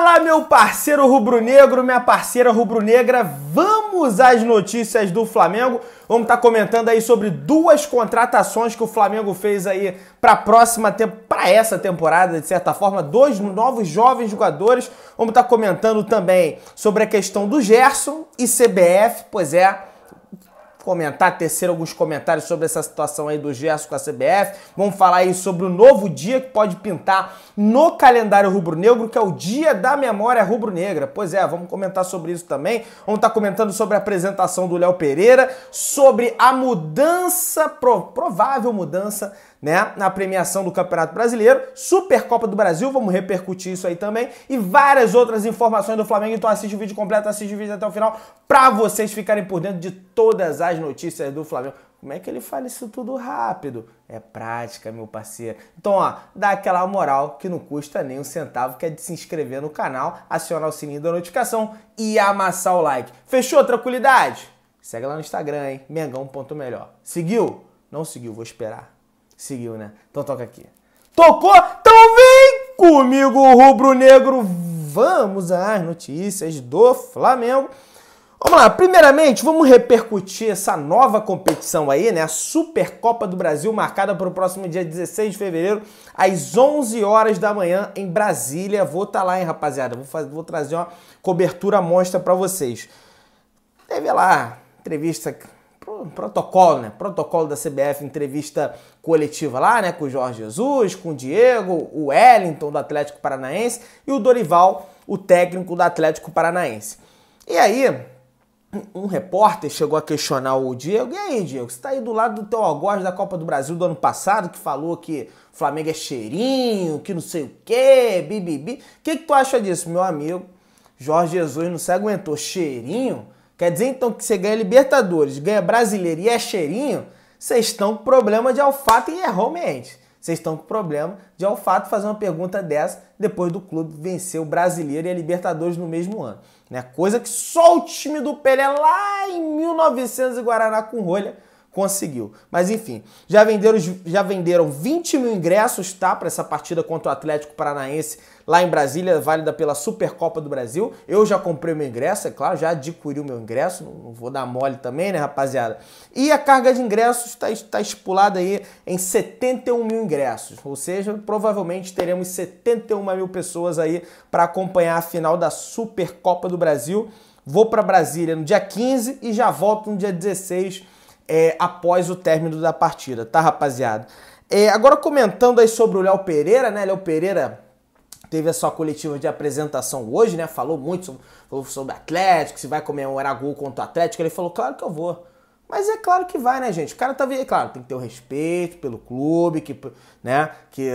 Fala, meu parceiro rubro-negro, minha parceira rubro-negra. Vamos às notícias do Flamengo. Vamos estar tá comentando aí sobre duas contratações que o Flamengo fez aí para próxima para essa temporada, de certa forma, dois novos jovens jogadores. Vamos estar tá comentando também sobre a questão do Gerson e CBF, pois é comentar, tecer alguns comentários sobre essa situação aí do Gerson com a CBF. Vamos falar aí sobre o novo dia que pode pintar no calendário rubro-negro, que é o Dia da Memória Rubro-Negra. Pois é, vamos comentar sobre isso também. Vamos estar tá comentando sobre a apresentação do Léo Pereira, sobre a mudança, provável mudança né, na premiação do Campeonato Brasileiro, Supercopa do Brasil, vamos repercutir isso aí também, e várias outras informações do Flamengo. Então assiste o vídeo completo, assiste o vídeo até o final, para vocês ficarem por dentro de todas as as notícias do Flamengo. Como é que ele fala isso tudo rápido? É prática, meu parceiro. Então, ó, dá aquela moral que não custa nem um centavo, que é de se inscrever no canal, acionar o sininho da notificação e amassar o like. Fechou? Tranquilidade? Segue lá no Instagram, hein? Mengão.melhor. Seguiu? Não seguiu, vou esperar. Seguiu, né? Então toca aqui. Tocou? Então vem comigo, rubro-negro. Vamos às notícias do Flamengo. Vamos lá, primeiramente vamos repercutir essa nova competição aí, né? A Supercopa do Brasil, marcada para o próximo dia 16 de fevereiro, às 11 horas da manhã, em Brasília. Vou estar tá lá, hein, rapaziada? Vou, fazer, vou trazer uma cobertura mostra para vocês. Teve lá entrevista, protocolo, né? Protocolo da CBF, entrevista coletiva lá, né? Com o Jorge Jesus, com o Diego, o Wellington do Atlético Paranaense e o Dorival, o técnico do Atlético Paranaense. E aí, um repórter chegou a questionar o Diego. E aí, Diego, você tá aí do lado do teu algoz da Copa do Brasil do ano passado, que falou que Flamengo é cheirinho, que não sei o quê, bibibi. O que, que tu acha disso, meu amigo? Jorge Jesus não se aguentou. Cheirinho? Quer dizer então que você ganha Libertadores, ganha Brasileiro e é cheirinho? Vocês estão com problema de alfato e é realmente. Vocês estão com problema de fato fazer uma pergunta dessa depois do clube vencer o Brasileiro e a Libertadores no mesmo ano. Né? Coisa que só o time do Pelé lá em 1900 e Guaraná com rolha conseguiu. Mas enfim, já venderam, já venderam 20 mil ingressos, tá? Para essa partida contra o Atlético Paranaense lá em Brasília, válida pela Supercopa do Brasil. Eu já comprei meu ingresso, é claro, já adquiri o meu ingresso, não, vou dar mole também, né, rapaziada? E a carga de ingressos está tá estipulada aí em 71 mil ingressos, ou seja, provavelmente teremos 71 mil pessoas aí para acompanhar a final da Supercopa do Brasil. Vou para Brasília no dia 15 e já volto no dia 16 é, após o término da partida, tá, rapaziada? É, agora comentando aí sobre o Léo Pereira, né? Léo Pereira teve a sua coletiva de apresentação hoje, né? Falou muito sobre, sobre Atlético, se vai comemorar gol contra o Atlético. Ele falou, claro que eu vou. Mas é claro que vai, né, gente? O cara tá vendo, é claro, tem que ter o respeito pelo clube, que, né, que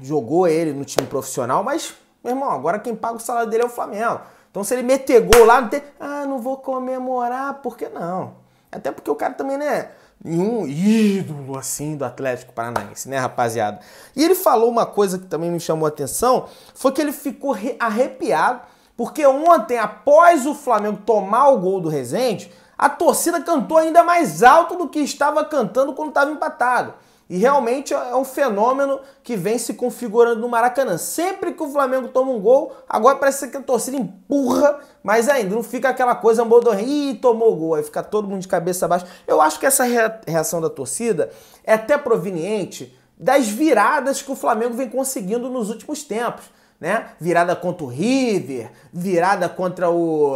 jogou ele no time profissional, mas, meu irmão, agora quem paga o salário dele é o Flamengo. Então se ele meter gol lá, não tem, ah, não vou comemorar, por que não? Até porque o cara também não é um ídolo assim do Atlético Paranaense, né, rapaziada? E ele falou uma coisa que também me chamou a atenção, foi que ele ficou arrepiado, porque ontem, após o Flamengo tomar o gol do Rezende, a torcida cantou ainda mais alto do que estava cantando quando estava empatado. E realmente é um fenômeno que vem se configurando no Maracanã. Sempre que o Flamengo toma um gol, agora parece que a torcida empurra, mas ainda não fica aquela coisa ambodorrinha, ih, tomou o gol, aí fica todo mundo de cabeça abaixo. Eu acho que essa reação da torcida é até proveniente das viradas que o Flamengo vem conseguindo nos últimos tempos. Né? Virada contra o River, virada contra o.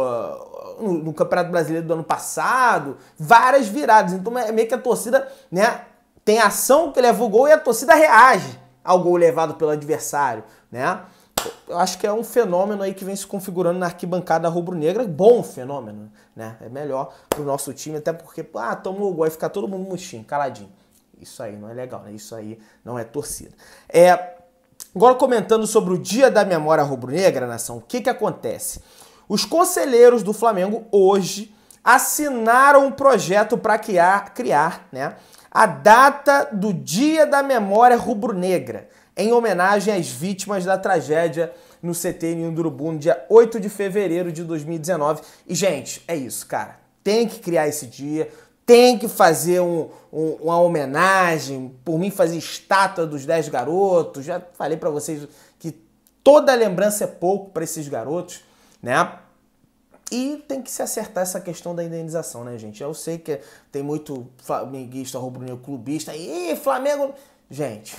No, no Campeonato Brasileiro do ano passado, várias viradas. Então é meio que a torcida, né? tem ação que leva o gol e a torcida reage ao gol levado pelo adversário, né? Eu acho que é um fenômeno aí que vem se configurando na arquibancada rubro-negra, bom fenômeno, né? É melhor pro nosso time, até porque, ah, tomou o gol, e fica todo mundo murchinho, caladinho. Isso aí não é legal, né? Isso aí não é torcida. É, agora comentando sobre o Dia da Memória Rubro-Negra, nação, o que que acontece? Os conselheiros do Flamengo hoje assinaram um projeto para criar, criar né, a data do Dia da Memória Rubro-Negra, em homenagem às vítimas da tragédia no CT em Urubu, no dia 8 de fevereiro de 2019. E, gente, é isso, cara. Tem que criar esse dia, tem que fazer um, um, uma homenagem, por mim fazer estátua dos 10 garotos. Já falei para vocês que toda lembrança é pouco para esses garotos, né? E tem que se acertar essa questão da indenização, né, gente? Eu sei que tem muito flamenguista, rubro-negro, clubista, e Flamengo... Gente,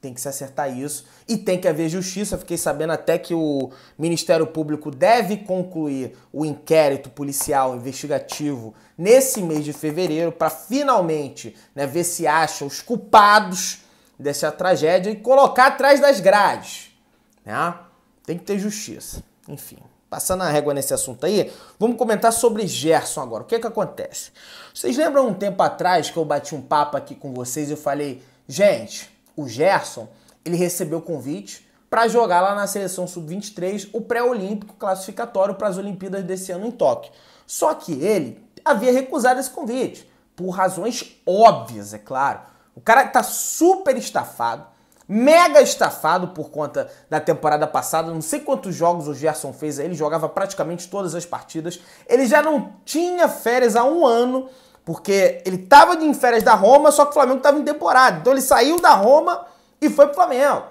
tem que se acertar isso e tem que haver justiça. Fiquei sabendo até que o Ministério Público deve concluir o inquérito policial investigativo nesse mês de fevereiro para finalmente né, ver se acha os culpados dessa tragédia e colocar atrás das grades. Né? Tem que ter justiça. Enfim, passando a régua nesse assunto aí, vamos comentar sobre Gerson agora. O que é que acontece? Vocês lembram um tempo atrás que eu bati um papo aqui com vocês e eu falei, gente, o Gerson, ele recebeu convite para jogar lá na seleção sub-23 o pré-olímpico classificatório para as Olimpíadas desse ano em Tóquio. Só que ele havia recusado esse convite, por razões óbvias, é claro. O cara tá super estafado, mega estafado por conta da temporada passada. Não sei quantos jogos o Gerson fez aí, ele jogava praticamente todas as partidas. Ele já não tinha férias há um ano, porque ele estava em férias da Roma, só que o Flamengo estava em temporada. Então ele saiu da Roma e foi pro Flamengo.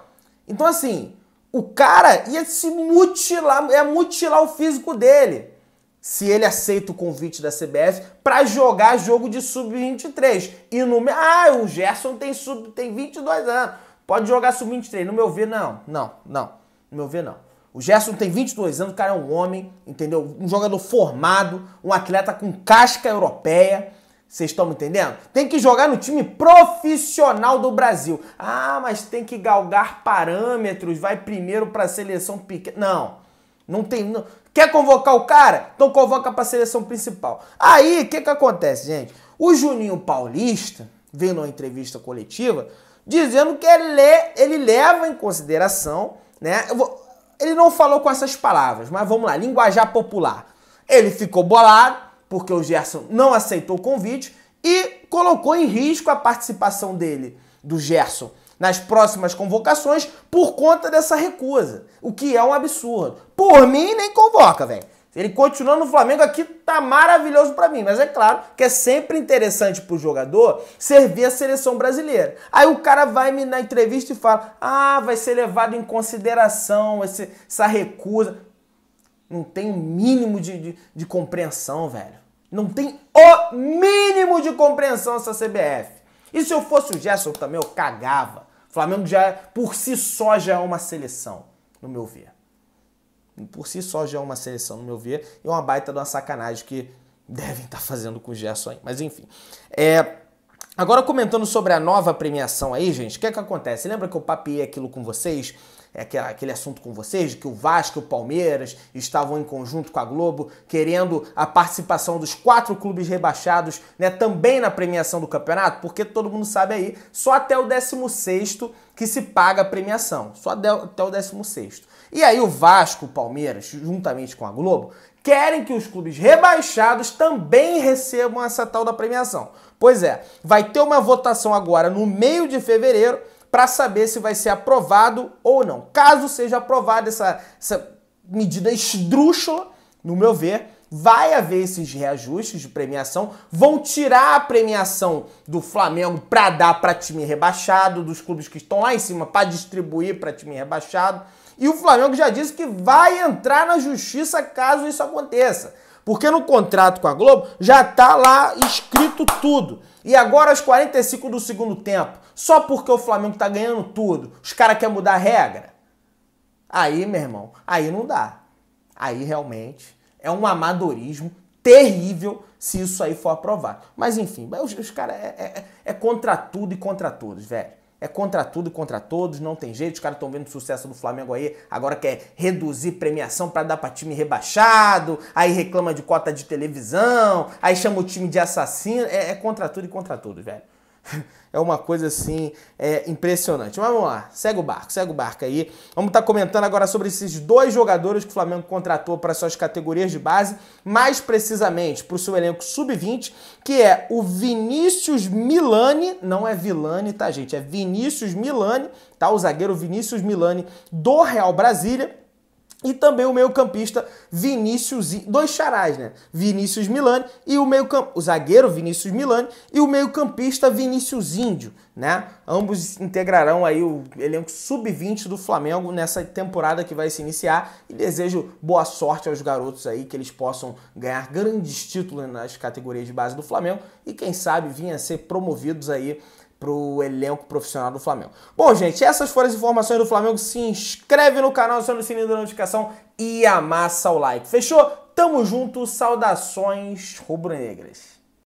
Então, assim, o cara ia se mutilar, ia mutilar o físico dele. Se ele aceita o convite da CBF para jogar jogo de sub-23. E no. Ah, o Gerson tem, sub, tem 22 anos. Pode jogar sub-23. No meu ver, não. Não, não. No meu ver, não. O Gerson tem 22 anos, o cara é um homem, entendeu? Um jogador formado, um atleta com casca europeia. Vocês estão me entendendo? Tem que jogar no time profissional do Brasil. Ah, mas tem que galgar parâmetros, vai primeiro para a seleção pequena. Não. Não tem. Não. Quer convocar o cara? Então convoca para a seleção principal. Aí, o que, que acontece, gente? O Juninho Paulista, vendo uma entrevista coletiva, dizendo que ele, ele leva em consideração, né? Vou, ele não falou com essas palavras, mas vamos lá, linguajar popular. Ele ficou bolado porque o Gerson não aceitou o convite e colocou em risco a participação dele, do Gerson, nas próximas convocações por conta dessa recusa, o que é um absurdo. Por mim, nem convoca, velho. Ele continuando no Flamengo aqui tá maravilhoso para mim, mas é claro que é sempre interessante pro jogador servir a seleção brasileira. Aí o cara vai me na entrevista e fala: "Ah, vai ser levado em consideração esse, essa recusa". Não tem o um mínimo de, de, de compreensão, velho. Não tem o mínimo de compreensão essa CBF. E se eu fosse o Gerson também, eu cagava. O Flamengo já por si só já é uma seleção, no meu ver por si só já é uma seleção, no meu ver, e é uma baita de uma sacanagem que devem estar tá fazendo com o Gerson aí. Mas enfim. É... Agora comentando sobre a nova premiação aí, gente, o que é que acontece? Lembra que eu papiei aquilo com vocês? É aquele assunto com vocês, de que o Vasco e o Palmeiras estavam em conjunto com a Globo, querendo a participação dos quatro clubes rebaixados né, também na premiação do campeonato, porque todo mundo sabe aí, só até o 16 que se paga a premiação, só até o 16. E aí o Vasco, o Palmeiras, juntamente com a Globo, querem que os clubes rebaixados também recebam essa tal da premiação. Pois é, vai ter uma votação agora no meio de fevereiro para saber se vai ser aprovado ou não. Caso seja aprovada essa, essa medida esdrúxula, no meu ver, vai haver esses reajustes de premiação, vão tirar a premiação do Flamengo para dar para time rebaixado, dos clubes que estão lá em cima para distribuir para time rebaixado. E o Flamengo já disse que vai entrar na justiça caso isso aconteça. Porque no contrato com a Globo já está lá escrito tudo. E agora aos 45 do segundo tempo, só porque o Flamengo está ganhando tudo, os caras querem mudar a regra? Aí, meu irmão, aí não dá. Aí realmente é um amadorismo terrível se isso aí for aprovado. Mas enfim, os, os caras é, é, é contra tudo e contra todos, velho é contra tudo e contra todos, não tem jeito. Os caras estão vendo o sucesso do Flamengo aí, agora quer reduzir premiação para dar para time rebaixado, aí reclama de cota de televisão, aí chama o time de assassino. É, é contra tudo e contra todos, velho. É uma coisa assim é, impressionante. Mas vamos lá, segue o barco, segue o barco aí. Vamos estar tá comentando agora sobre esses dois jogadores que o Flamengo contratou para suas categorias de base, mais precisamente para o seu elenco sub-20, que é o Vinícius Milani, não é Vilani, tá, gente? É Vinícius Milani, tá? O zagueiro Vinícius Milani do Real Brasília e também o meio-campista Vinícius, dois charás, né? Vinícius Milani e o meio o zagueiro Vinícius Milani e o meio-campista Vinícius Índio, né? Ambos integrarão aí o elenco sub-20 do Flamengo nessa temporada que vai se iniciar e desejo boa sorte aos garotos aí que eles possam ganhar grandes títulos nas categorias de base do Flamengo e quem sabe vinha a ser promovidos aí pro elenco profissional do Flamengo. Bom, gente, essas foram as informações do Flamengo. Se inscreve no canal, aciona o sininho da notificação e amassa o like. Fechou? Tamo junto, saudações rubro-negras.